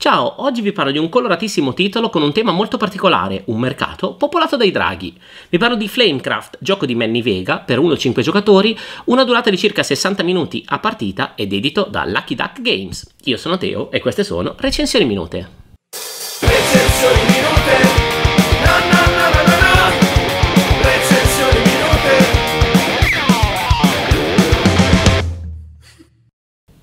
Ciao, oggi vi parlo di un coloratissimo titolo con un tema molto particolare, un mercato popolato dai draghi. Vi parlo di Flamecraft, gioco di Manny Vega per 1-5 giocatori, una durata di circa 60 minuti a partita ed edito da Lucky Duck Games. Io sono Teo e queste sono Recensioni Minute. Recensioni Minute.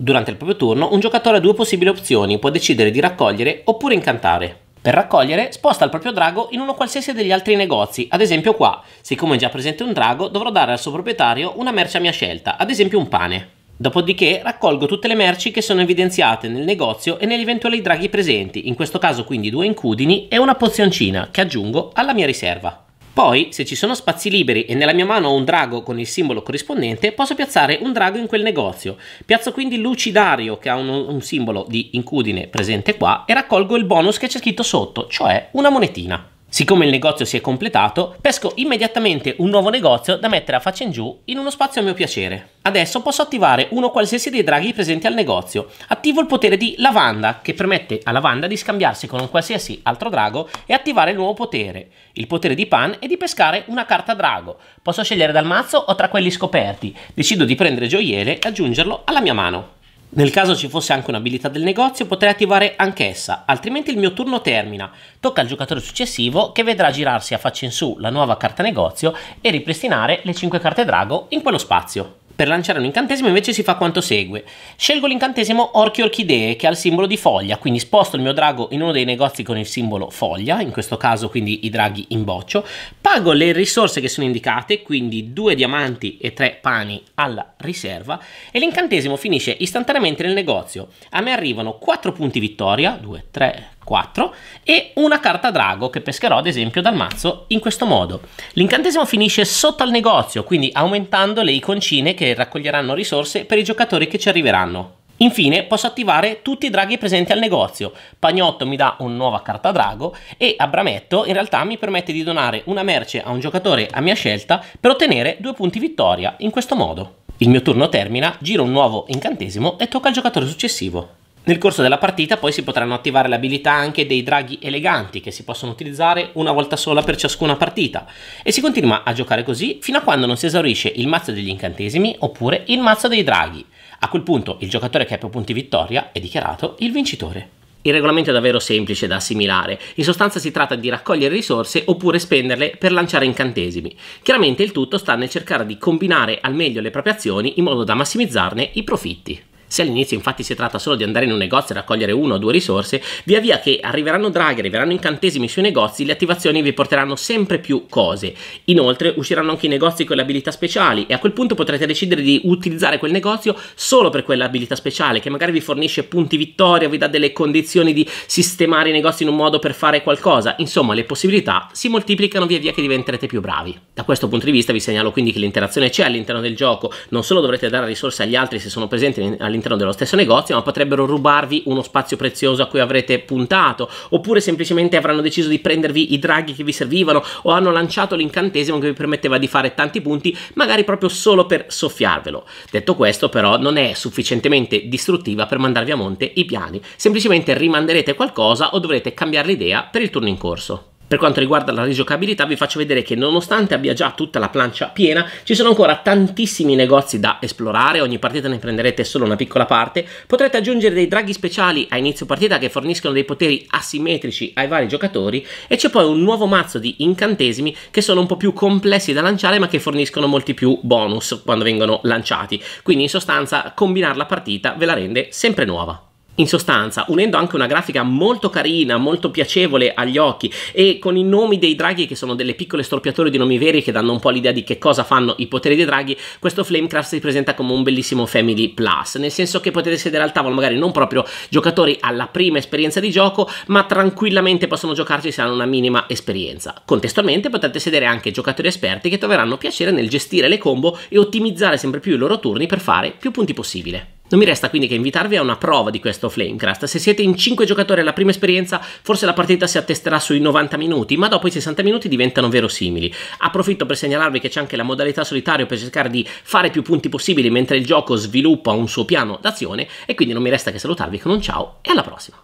Durante il proprio turno un giocatore ha due possibili opzioni, può decidere di raccogliere oppure incantare. Per raccogliere sposta il proprio drago in uno qualsiasi degli altri negozi, ad esempio qua, siccome è già presente un drago dovrò dare al suo proprietario una merce a mia scelta, ad esempio un pane. Dopodiché raccolgo tutte le merci che sono evidenziate nel negozio e negli eventuali draghi presenti, in questo caso quindi due incudini e una pozioncina che aggiungo alla mia riserva. Poi, se ci sono spazi liberi e nella mia mano ho un drago con il simbolo corrispondente, posso piazzare un drago in quel negozio. Piazzo quindi Lucidario, che ha un, un simbolo di incudine presente qua, e raccolgo il bonus che c'è scritto sotto, cioè una monetina. Siccome il negozio si è completato, pesco immediatamente un nuovo negozio da mettere a faccia in giù in uno spazio a mio piacere. Adesso posso attivare uno qualsiasi dei draghi presenti al negozio. Attivo il potere di Lavanda, che permette a Lavanda di scambiarsi con un qualsiasi altro drago e attivare il nuovo potere. Il potere di Pan è di pescare una carta drago. Posso scegliere dal mazzo o tra quelli scoperti. Decido di prendere gioiele e aggiungerlo alla mia mano. Nel caso ci fosse anche un'abilità del negozio potrei attivare anch'essa, altrimenti il mio turno termina. Tocca al giocatore successivo che vedrà girarsi a faccia in su la nuova carta negozio e ripristinare le 5 carte drago in quello spazio. Per lanciare un incantesimo invece si fa quanto segue. Scelgo l'incantesimo Orchi Orchidee che ha il simbolo di foglia, quindi sposto il mio drago in uno dei negozi con il simbolo foglia, in questo caso quindi i draghi in boccio, pago le risorse che sono indicate, quindi due diamanti e tre pani alla riserva e l'incantesimo finisce istantaneamente nel negozio. A me arrivano quattro punti vittoria, 2, 3, 4 e una carta drago che pescherò ad esempio dal mazzo in questo modo. L'incantesimo finisce sotto al negozio, quindi aumentando le iconcine che raccoglieranno risorse per i giocatori che ci arriveranno. Infine posso attivare tutti i draghi presenti al negozio, Pagnotto mi dà una nuova carta drago e Abrametto in realtà mi permette di donare una merce a un giocatore a mia scelta per ottenere due punti vittoria in questo modo. Il mio turno termina, giro un nuovo incantesimo e tocca al giocatore successivo. Nel corso della partita poi si potranno attivare le abilità anche dei draghi eleganti che si possono utilizzare una volta sola per ciascuna partita e si continua a giocare così fino a quando non si esaurisce il mazzo degli incantesimi oppure il mazzo dei draghi. A quel punto il giocatore che ha più punti vittoria è dichiarato il vincitore. Il regolamento è davvero semplice da assimilare, in sostanza si tratta di raccogliere risorse oppure spenderle per lanciare incantesimi. Chiaramente il tutto sta nel cercare di combinare al meglio le proprie azioni in modo da massimizzarne i profitti. Se all'inizio infatti si tratta solo di andare in un negozio e raccogliere una o due risorse, via via che arriveranno draghi, arriveranno incantesimi sui negozi, le attivazioni vi porteranno sempre più cose. Inoltre usciranno anche i negozi con le abilità speciali e a quel punto potrete decidere di utilizzare quel negozio solo per quell'abilità speciale che magari vi fornisce punti vittoria, vi dà delle condizioni di sistemare i negozi in un modo per fare qualcosa. Insomma, le possibilità si moltiplicano via via che diventerete più bravi. Da questo punto di vista vi segnalo quindi che l'interazione c'è all'interno del gioco, non solo dovrete dare risorse agli altri se sono presenti all'interno all'interno dello stesso negozio, ma potrebbero rubarvi uno spazio prezioso a cui avrete puntato, oppure semplicemente avranno deciso di prendervi i draghi che vi servivano o hanno lanciato l'incantesimo che vi permetteva di fare tanti punti, magari proprio solo per soffiarvelo. Detto questo, però, non è sufficientemente distruttiva per mandarvi a monte i piani, semplicemente rimanderete qualcosa o dovrete cambiare l'idea per il turno in corso. Per quanto riguarda la rigiocabilità vi faccio vedere che nonostante abbia già tutta la plancia piena ci sono ancora tantissimi negozi da esplorare, ogni partita ne prenderete solo una piccola parte, potrete aggiungere dei draghi speciali a inizio partita che forniscono dei poteri asimmetrici ai vari giocatori e c'è poi un nuovo mazzo di incantesimi che sono un po' più complessi da lanciare ma che forniscono molti più bonus quando vengono lanciati, quindi in sostanza combinare la partita ve la rende sempre nuova. In sostanza, unendo anche una grafica molto carina, molto piacevole agli occhi e con i nomi dei draghi che sono delle piccole storpiature di nomi veri che danno un po' l'idea di che cosa fanno i poteri dei draghi, questo Flamecraft si presenta come un bellissimo Family Plus, nel senso che potete sedere al tavolo magari non proprio giocatori alla prima esperienza di gioco, ma tranquillamente possono giocarci se hanno una minima esperienza. Contestualmente potete sedere anche giocatori esperti che troveranno piacere nel gestire le combo e ottimizzare sempre più i loro turni per fare più punti possibile. Non mi resta quindi che invitarvi a una prova di questo Flamecraft. Se siete in 5 giocatori alla prima esperienza, forse la partita si attesterà sui 90 minuti, ma dopo i 60 minuti diventano verosimili. Approfitto per segnalarvi che c'è anche la modalità solitario per cercare di fare più punti possibili mentre il gioco sviluppa un suo piano d'azione e quindi non mi resta che salutarvi con un ciao e alla prossima.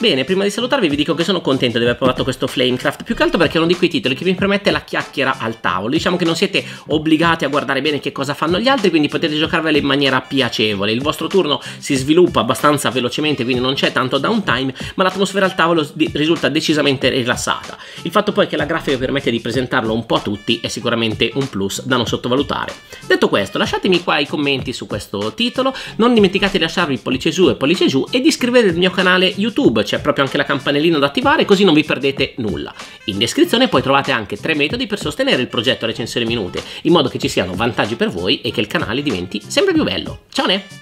Bene, prima di salutarvi vi dico che sono contento di aver provato questo Flamecraft, più che altro perché è uno di quei titoli che vi permette la chiacchiera al tavolo. Diciamo che non siete obbligati a guardare bene che cosa fanno gli altri, quindi potete giocarvela in maniera piacevole. Il vostro turno si sviluppa abbastanza velocemente, quindi non c'è tanto downtime, ma l'atmosfera al tavolo risulta decisamente rilassata. Il fatto poi che la grafica permette di presentarlo un po' a tutti è sicuramente un plus da non sottovalutare. Detto questo, lasciatemi qua i commenti su questo titolo, non dimenticate di lasciarvi pollice su e pollice giù e di iscrivervi al mio canale YouTube c'è proprio anche la campanellina da attivare così non vi perdete nulla. In descrizione poi trovate anche tre metodi per sostenere il progetto Recensioni Minute, in modo che ci siano vantaggi per voi e che il canale diventi sempre più bello. Ciao ne!